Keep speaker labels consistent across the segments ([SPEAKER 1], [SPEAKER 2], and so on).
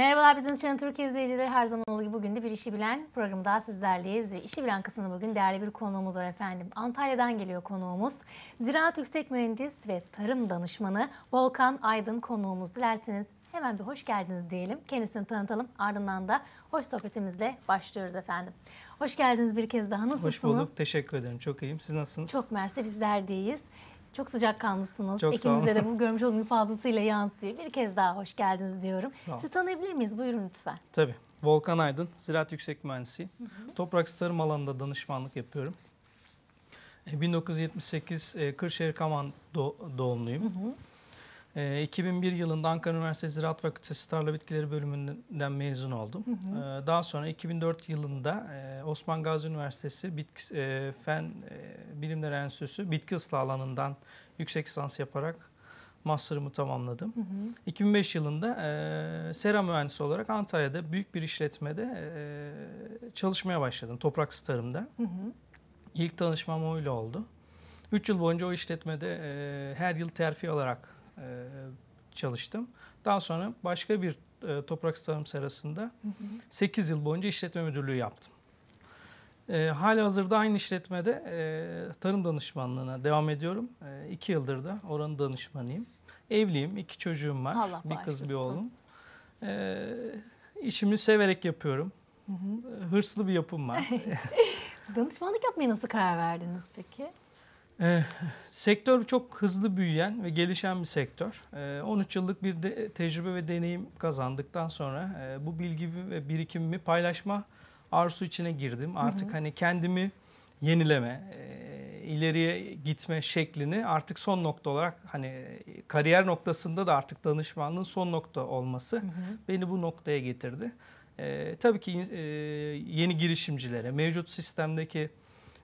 [SPEAKER 1] Merhabalar bizim için Türkiye izleyicileri her zaman olduğu gibi bugün de bir işi bilen programı daha sizlerleyiz ve işi bilen kısmında bugün değerli bir konuğumuz var efendim. Antalya'dan geliyor konuğumuz. Ziraat Yüksek Mühendis ve Tarım Danışmanı Volkan Aydın konuğumuz. Dilerseniz hemen bir hoş geldiniz diyelim. Kendisini tanıtalım ardından da hoş sohbetimizle başlıyoruz efendim. Hoş geldiniz bir kez daha. Nasılsınız? Hoş bulduk.
[SPEAKER 2] Teşekkür ederim. Çok iyiyim. Siz nasılsınız?
[SPEAKER 1] Çok mersi bizler deyiz. Çok sıcakkanlısınız. Çok Ekibimize de bu görmüş olduğunuz fazlasıyla yansıyor. Bir kez daha hoş geldiniz diyorum. Sizi tanıyabilir miyiz? Buyurun lütfen.
[SPEAKER 2] Tabii. Volkan Aydın, Ziraat Yüksek Mühendisi. Toprak tarım alanında danışmanlık yapıyorum. 1978 e, e, Kırşehir Kaman doğumluyum. Hı hı. 2001 ee, yılında Ankara Üniversitesi Ziraat Fakültesi Tarla Bitkileri bölümünden mezun oldum. Hı hı. Ee, daha sonra 2004 yılında e, Osman Gazi Üniversitesi Bitki, e, Fen e, Bilimleri Enstitüsü Bitki Islah alanından yüksek lisans yaparak master'ımı tamamladım. Hı hı. 2005 yılında e, sera mühendisi olarak Antalya'da büyük bir işletmede çalışmaya başladım. Toprak Starım'da. Hı hı. İlk tanışmam öyle oldu. 3 yıl boyunca o işletmede her yıl terfi alarak e, çalıştım. Daha sonra başka bir e, toprak tarım serasında hı 8 yıl boyunca işletme müdürlüğü yaptım. E, hali hazırda aynı işletmede e, tarım danışmanlığına devam ediyorum. 2 e, yıldır da oranın danışmanıyım. Evliyim, iki çocuğum var. Allah bir kız bir oğlum. E, işimi severek yapıyorum. Hı hı. E, hırslı bir yapım var.
[SPEAKER 1] Danışmanlık yapmaya nasıl karar verdiniz peki?
[SPEAKER 2] E, sektör çok hızlı büyüyen ve gelişen bir sektör. E, ee, 13 yıllık bir de, tecrübe ve deneyim kazandıktan sonra e, bu bilgi ve birikimimi paylaşma arzu içine girdim. Artık hı hı. hani kendimi yenileme, e, ileriye gitme şeklini artık son nokta olarak hani kariyer noktasında da artık danışmanlığın son nokta olması hı hı. beni bu noktaya getirdi. E, tabii ki e, yeni girişimcilere, mevcut sistemdeki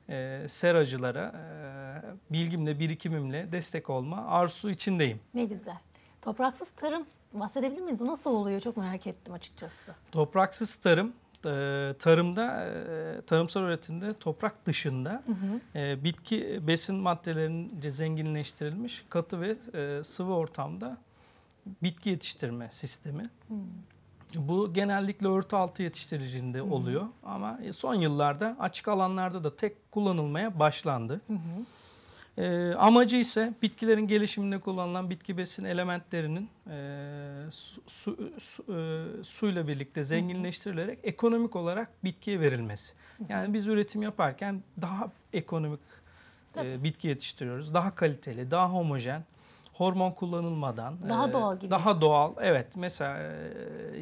[SPEAKER 2] e, seracılara e, bilgimle, birikimimle destek olma arzu içindeyim.
[SPEAKER 1] Ne güzel. Topraksız tarım bahsedebilir miyiz? nasıl oluyor? Çok merak ettim açıkçası.
[SPEAKER 2] Topraksız tarım e, tarımda e, tarımsal üretimde toprak dışında hı hı. E, bitki besin maddelerince zenginleştirilmiş katı ve sıvı ortamda bitki yetiştirme sistemi. Hı. Hmm. Bu genellikle örtü altı yetiştiricinde Hı-hı. oluyor ama e, son yıllarda açık alanlarda da tek kullanılmaya başlandı. Hı hı. E, amacı ise bitkilerin gelişiminde kullanılan bitki besin elementlerinin e, su, su, e, suyla birlikte zenginleştirilerek hı hı. ekonomik olarak bitkiye verilmesi. Hı hı. Yani biz üretim yaparken daha ekonomik e, bitki yetiştiriyoruz. Daha kaliteli, daha homojen, hormon kullanılmadan daha e, doğal gibi. Daha doğal. Evet. Mesela e,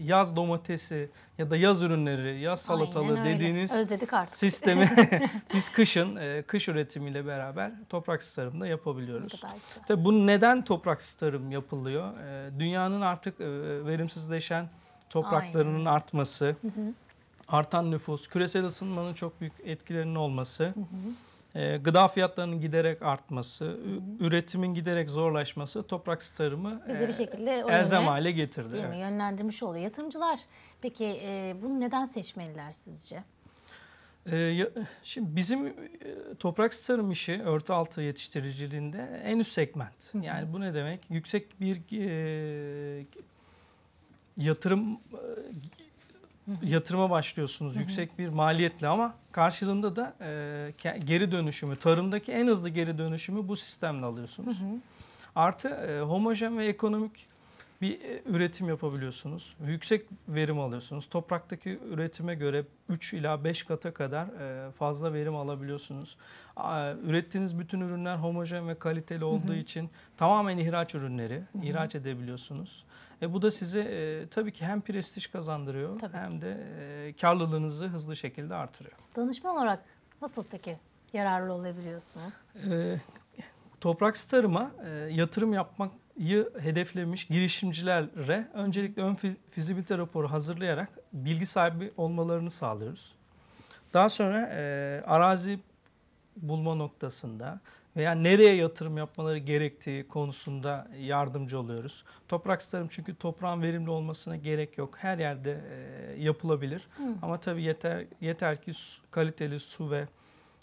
[SPEAKER 2] yaz domatesi ya da yaz ürünleri, yaz salatalığı dediğiniz Özledik artık. sistemi biz kışın e, kış üretimiyle beraber toprak da yapabiliyoruz. Tabii bu neden toprak tarım yapılıyor? E, dünyanın artık e, verimsizleşen topraklarının Aynen. artması, hı hı. artan nüfus, küresel ısınmanın çok büyük etkilerinin olması. Hı hı ee, gıda fiyatlarının giderek artması, üretimin giderek zorlaşması toprak tarımı Bizi e, bir şekilde elzem hale getirdi. Değil evet. mi?
[SPEAKER 1] Yönlendirmiş oluyor. Yatırımcılar peki e, bunu neden seçmeliler sizce?
[SPEAKER 2] Ee, şimdi bizim e, toprak tarım işi örtü altı yetiştiriciliğinde en üst segment. Yani bu ne demek? Yüksek bir e, yatırım yatırıma başlıyorsunuz yüksek bir maliyetle ama karşılığında da e, geri dönüşümü, tarımdaki en hızlı geri dönüşümü bu sistemle alıyorsunuz. Artı e, homojen ve ekonomik bir e, üretim yapabiliyorsunuz. Yüksek verim alıyorsunuz. Topraktaki üretime göre 3 ila 5 kata kadar e, fazla verim alabiliyorsunuz. Ürettiğiniz bütün ürünler homojen ve kaliteli olduğu hı hı. için tamamen ihraç ürünleri hı hı. ihraç edebiliyorsunuz. E bu da size e, tabii ki hem prestij kazandırıyor tabii hem ki. de e, karlılığınızı hızlı şekilde artırıyor.
[SPEAKER 1] Danışman olarak nasıl peki yararlı olabiliyorsunuz? E,
[SPEAKER 2] Toprak Star'ıma e, yatırım yapmak yı hedeflemiş girişimcilere öncelikle ön fizibilite raporu hazırlayarak bilgi sahibi olmalarını sağlıyoruz. Daha sonra e, arazi bulma noktasında veya nereye yatırım yapmaları gerektiği konusunda yardımcı oluyoruz. Toprak tarım çünkü toprağın verimli olmasına gerek yok. Her yerde e, yapılabilir. Hı. Ama tabii yeter yeter ki su, kaliteli su ve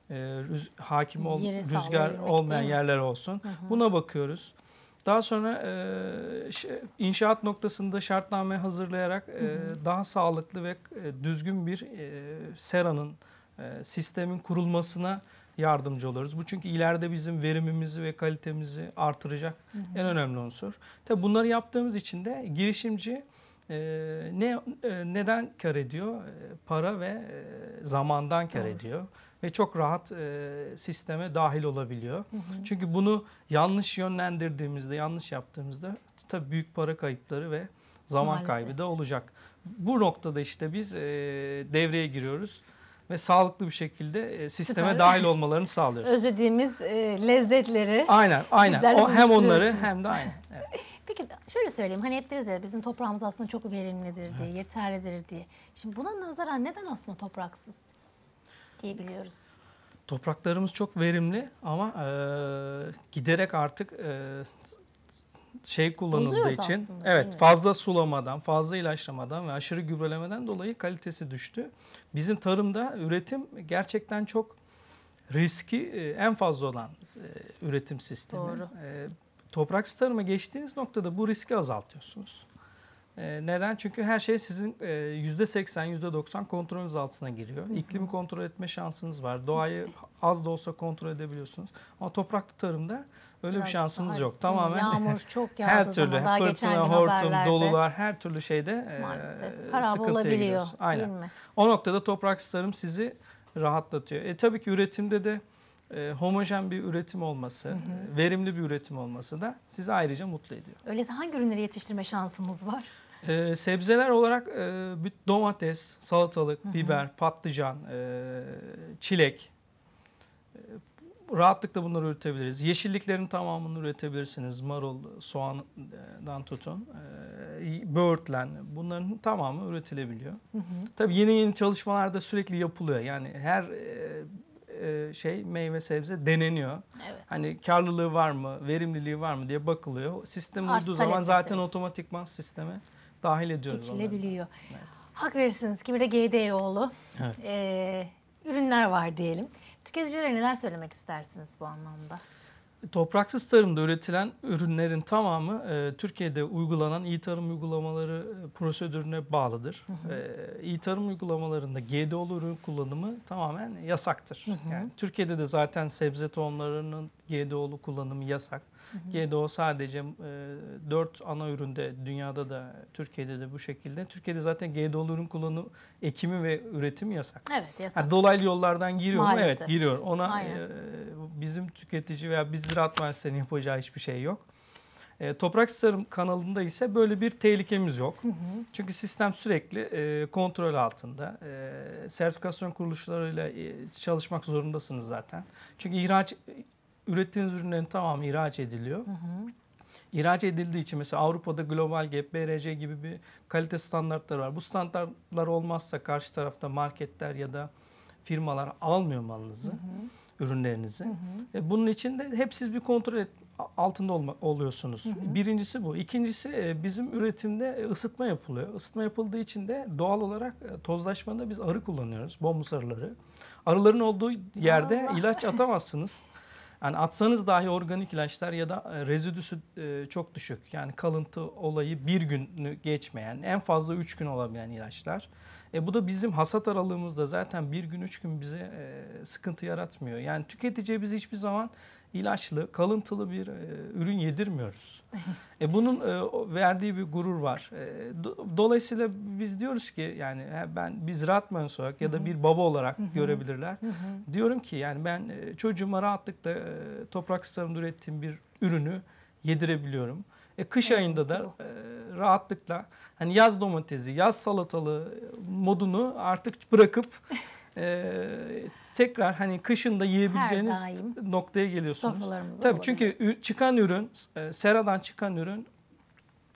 [SPEAKER 2] e, rüz, hakim ol, rüzgar olmayan yerler olsun. Hı hı. Buna bakıyoruz. Daha sonra e, inşaat noktasında şartname hazırlayarak e, daha sağlıklı ve e, düzgün bir e, seranın, e, sistemin kurulmasına yardımcı oluruz. Bu çünkü ileride bizim verimimizi ve kalitemizi artıracak hı hı. en önemli unsur. Tabii bunları yaptığımız için de girişimci ee, ne e, neden kar ediyor? Ee, para ve e, zamandan kar evet. ediyor ve çok rahat e, sisteme dahil olabiliyor. Hı hı. Çünkü bunu yanlış yönlendirdiğimizde, yanlış yaptığımızda tabii büyük para kayıpları ve zaman Maalesef. kaybı da olacak. Bu noktada işte biz devreye giriyoruz ve sağlıklı bir şekilde sisteme Süper. dahil olmalarını sağlıyoruz.
[SPEAKER 1] Özlediğimiz lezzetleri. Aynen, aynen. O, hem onları hem de aynı. Evet. Peki şöyle söyleyeyim hani hep deriz ya bizim toprağımız aslında çok verimlidir diye, yeterlidir diye. Şimdi buna nazaran neden aslında topraksız diyebiliyoruz?
[SPEAKER 2] Topraklarımız çok verimli ama e, giderek artık e, şey kullanıldığı Bozuyoruz için aslında, evet fazla sulamadan, fazla ilaçlamadan ve aşırı gübrelemeden dolayı kalitesi düştü. Bizim tarımda üretim gerçekten çok riski en fazla olan üretim sistemi. Doğru. Toprak tarıma geçtiğiniz noktada bu riski azaltıyorsunuz. Ee, neden? Çünkü her şey sizin e, %80, %90 kontrolünüz altına giriyor. İklimi kontrol etme şansınız var. Doğayı az da olsa kontrol edebiliyorsunuz. Ama topraklı tarımda öyle Biraz bir şansınız yok. Tamamen Yağmur çok yağdı her türlü daha fırtına, hortum, dolular her türlü şeyde e, sıkıntıya giriyoruz. Aynen. O noktada topraksız tarım sizi rahatlatıyor. E tabii ki üretimde de e, homojen bir üretim olması, hı hı. verimli bir üretim olması da sizi ayrıca mutlu ediyor.
[SPEAKER 1] Öyleyse hangi ürünleri yetiştirme şansımız var?
[SPEAKER 2] E, sebzeler olarak e, domates, salatalık, hı hı. biber, patlıcan, e, çilek, e, rahatlıkla bunları üretebiliriz. Yeşilliklerin tamamını üretebilirsiniz. Marul, soğandan tutun, e, böğürtlen bunların tamamı üretilebiliyor. Hı hı. Tabii yeni yeni çalışmalar da sürekli yapılıyor. Yani her e, şey meyve sebze deneniyor. Evet. Hani karlılığı var mı, verimliliği var mı diye bakılıyor. Sistem Arz uyduğu zaman zaten meselesi. otomatikman sisteme dahil ediyoruz. Geçilebiliyor.
[SPEAKER 1] Evet. Hak verirsiniz ki bir de GDO'lu evet. e, ürünler var diyelim. Tüketicilere neler söylemek istersiniz bu anlamda?
[SPEAKER 2] Topraksız tarımda üretilen ürünlerin tamamı e, Türkiye'de uygulanan iyi tarım uygulamaları e, prosedürüne bağlıdır. Hı hı. E, iyi tarım uygulamalarında GDO'lu ürün kullanımı tamamen yasaktır. Hı hı. Yani Türkiye'de de zaten sebze tohumlarının GDO'lu kullanımı yasak. GDO sadece e, 4 ana üründe dünyada da Türkiye'de de bu şekilde. Türkiye'de zaten GDO'lu ürün kullanımı, ekimi ve üretim yasak. Evet yasak. Yani dolaylı yollardan giriyor Maalesef. mu? Evet giriyor. Ona e, bizim tüketici veya biz ziraat mühendislerinin yapacağı hiçbir şey yok. E, toprak sarım kanalında ise böyle bir tehlikemiz yok. Hı hı. Çünkü sistem sürekli e, kontrol altında. E, sertifikasyon kuruluşlarıyla e, çalışmak zorundasınız zaten. Çünkü ihraç ürettiğiniz ürünlerin tamamı ihraç ediliyor. Hı hı. İhraç edildiği için mesela Avrupa'da global GAP, BRC gibi bir kalite standartları var. Bu standartlar olmazsa karşı tarafta marketler ya da firmalar almıyor malınızı, hı hı. ürünlerinizi. Hı hı. E, bunun için de hep siz bir kontrol et, altında olma, oluyorsunuz. Hı hı. Birincisi bu. İkincisi e, bizim üretimde e, ısıtma yapılıyor. Isıtma yapıldığı için de doğal olarak e, tozlaşmada biz arı kullanıyoruz. Bombus arıları. Arıların olduğu yerde Allah. ilaç atamazsınız. Yani atsanız dahi organik ilaçlar ya da e, rezidüsü e, çok düşük. Yani kalıntı olayı bir günü geçmeyen, en fazla üç gün olabilen ilaçlar. E bu da bizim hasat aralığımızda zaten bir gün üç gün bize e, sıkıntı yaratmıyor. Yani tüketiciye biz hiçbir zaman ilaçlı, kalıntılı bir e, ürün yedirmiyoruz. e, bunun e, verdiği bir gurur var. E, do, dolayısıyla biz diyoruz ki yani ben bir ziraat mühendisi olarak ya da bir baba olarak görebilirler. Diyorum ki yani ben e, çocuğuma rahatlıkla e, toprak starında ürettiğim bir ürünü yedirebiliyorum. E, kış evet, ayında da e, rahatlıkla hani yaz domatesi, yaz salatalı modunu artık bırakıp e, tekrar hani kışın da yiyebileceğiniz noktaya geliyorsunuz. Tabii olabilir. çünkü çıkan ürün, e, seradan çıkan ürün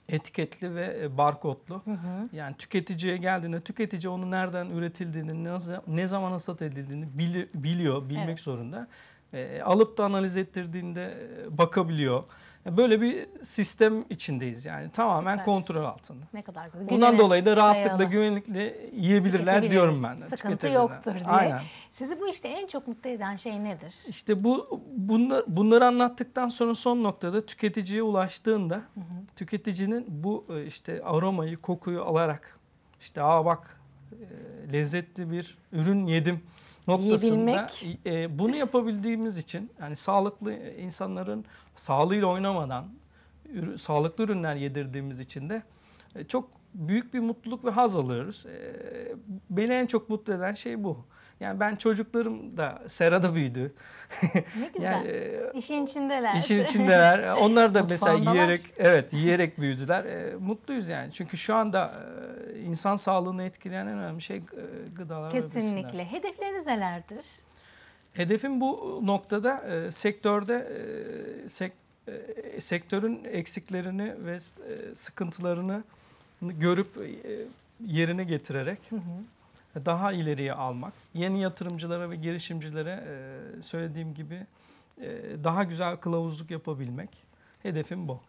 [SPEAKER 2] etiketli ve e, barkodlu. Hı hı. Yani tüketiciye geldiğinde tüketici onu nereden üretildiğini, ne zaman hasat edildiğini bili, biliyor, bilmek evet. zorunda. E, alıp da analiz ettirdiğinde e, bakabiliyor. E, böyle bir sistem içindeyiz yani tamamen Süper. kontrol altında.
[SPEAKER 1] Ne kadar güzel. Bundan Güvene, dolayı da rahatlıkla dayalı.
[SPEAKER 2] güvenlikle yiyebilirler diyorum ben. De. Sıkıntı yoktur diye. Aynen.
[SPEAKER 1] Sizi bu işte en çok mutlu eden şey nedir?
[SPEAKER 2] İşte bu bunlar, bunları anlattıktan sonra son noktada tüketiciye ulaştığında hı hı tüketicinin bu e, işte aromayı, kokuyu alarak işte aa bak e, lezzetli bir ürün yedim noktasında e, bunu yapabildiğimiz için yani sağlıklı insanların sağlığıyla oynamadan ürün, sağlıklı ürünler yedirdiğimiz için de e, çok büyük bir mutluluk ve haz alıyoruz. Ee, beni en çok mutlu eden şey bu. Yani ben çocuklarım da Sera'da büyüdü.
[SPEAKER 1] Ne güzel. yani, e, işin içindeler. İşin içindeler. Onlar da mesela yiyerek
[SPEAKER 2] evet yiyerek büyüdüler. E, mutluyuz yani. Çünkü şu anda e, insan sağlığını etkileyen en önemli şey e, gıdalar Kesinlikle.
[SPEAKER 1] Hedefleriniz nelerdir?
[SPEAKER 2] Hedefim bu noktada e, sektörde e, sek, e, sektörün eksiklerini ve e, sıkıntılarını görüp e, yerine getirerek daha ileriye almak. Yeni yatırımcılara ve girişimcilere e, söylediğim gibi e, daha güzel kılavuzluk yapabilmek. Hedefim bu.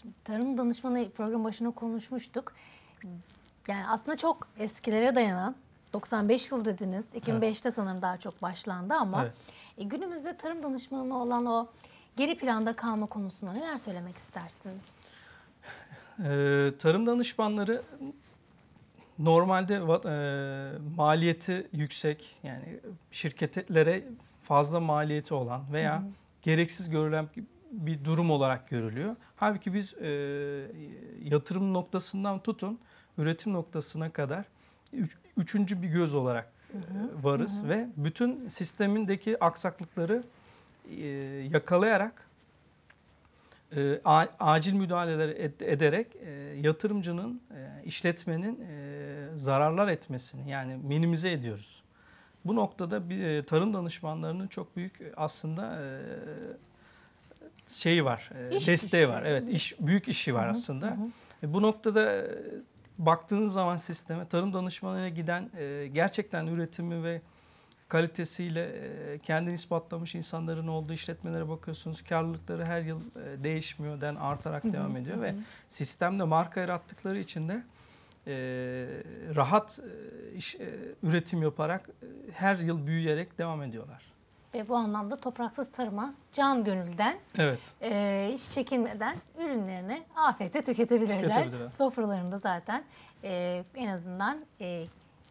[SPEAKER 1] Şimdi tarım danışmanı program başına konuşmuştuk. Yani aslında çok eskilere dayanan 95 yıl dediniz. 2005'te evet. sanırım daha çok başlandı ama evet. e, günümüzde tarım danışmanına olan o geri planda kalma konusunda neler söylemek istersiniz?
[SPEAKER 2] Ee, tarım danışmanları normalde e, maliyeti yüksek yani şirketlere fazla maliyeti olan veya hı hı. gereksiz görülen bir durum olarak görülüyor. Halbuki biz e, yatırım noktasından tutun üretim noktasına kadar üç, üçüncü bir göz olarak e, hı varız hı hı. ve bütün sistemindeki aksaklıkları e, yakalayarak e, a, acil müdahaleler ed, ederek e, yatırımcının, e, işletmenin e, zararlar etmesini yani minimize ediyoruz. Bu noktada bir e, tarım danışmanlarının çok büyük e, aslında e, şeyi var, e, desteği var. Evet, iş büyük işi var hı hı, aslında. Hı. E, bu noktada e, baktığınız zaman sisteme tarım danışmanına giden e, gerçekten üretimi ve kalitesiyle e, kendini ispatlamış insanların olduğu işletmelere bakıyorsunuz. Karlılıkları her yıl e, değişmiyor, den artarak hı hı, devam ediyor hı. ve sistemde marka yarattıkları için de e, rahat iş, üretim yaparak her yıl büyüyerek devam ediyorlar.
[SPEAKER 1] Ve bu anlamda topraksız tarıma can gönülden, evet. e, hiç çekinmeden ürünlerini afiyette tüketebilirler. tüketebilirler. Sofralarında zaten e, en azından e,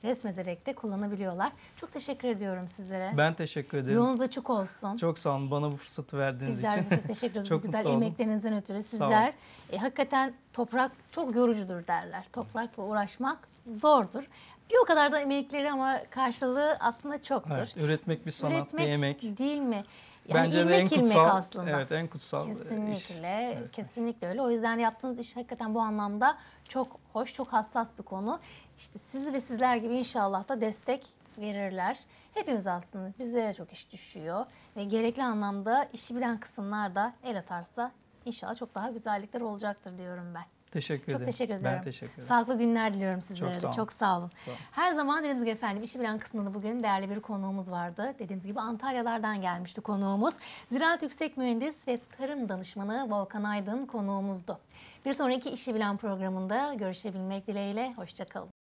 [SPEAKER 1] resmederek de kullanabiliyorlar. Çok teşekkür ediyorum sizlere.
[SPEAKER 2] Ben teşekkür ederim. Yolunuz
[SPEAKER 1] açık olsun.
[SPEAKER 2] Çok sağ olun bana bu fırsatı verdiğiniz Bizler için. Bizler çok teşekkür ederiz. çok bu güzel emeklerinizden
[SPEAKER 1] ötürü sizler. E, hakikaten toprak çok yorucudur derler. Toprakla uğraşmak zordur. Bir o kadar da emekleri ama karşılığı aslında çoktur. Evet,
[SPEAKER 2] üretmek bir sanat, üretmek bir emek.
[SPEAKER 1] değil mi? Yani Bence ilmek de en ilmek kutsal, aslında. Evet en
[SPEAKER 2] kutsal e, kesinlikle, iş.
[SPEAKER 1] Evet. Kesinlikle öyle. O yüzden yaptığınız iş hakikaten bu anlamda çok hoş, çok hassas bir konu. İşte siz ve sizler gibi inşallah da destek verirler. Hepimiz aslında bizlere çok iş düşüyor ve gerekli anlamda işi bilen kısımlar da el atarsa inşallah çok daha güzellikler olacaktır diyorum ben.
[SPEAKER 2] Teşekkür Çok teşekkür ederim. Ben teşekkür ederim. Sağlıklı
[SPEAKER 1] günler diliyorum sizlere Çok sağ olun. Çok sağ olun. Sağ olun. Her zaman dediğimiz gibi efendim işi bilen kısmında bugün değerli bir konuğumuz vardı. Dediğimiz gibi Antalyalardan gelmişti konuğumuz. Ziraat Yüksek Mühendis ve Tarım Danışmanı Volkan Aydın konuğumuzdu. Bir sonraki işi bilen programında görüşebilmek dileğiyle. Hoşçakalın.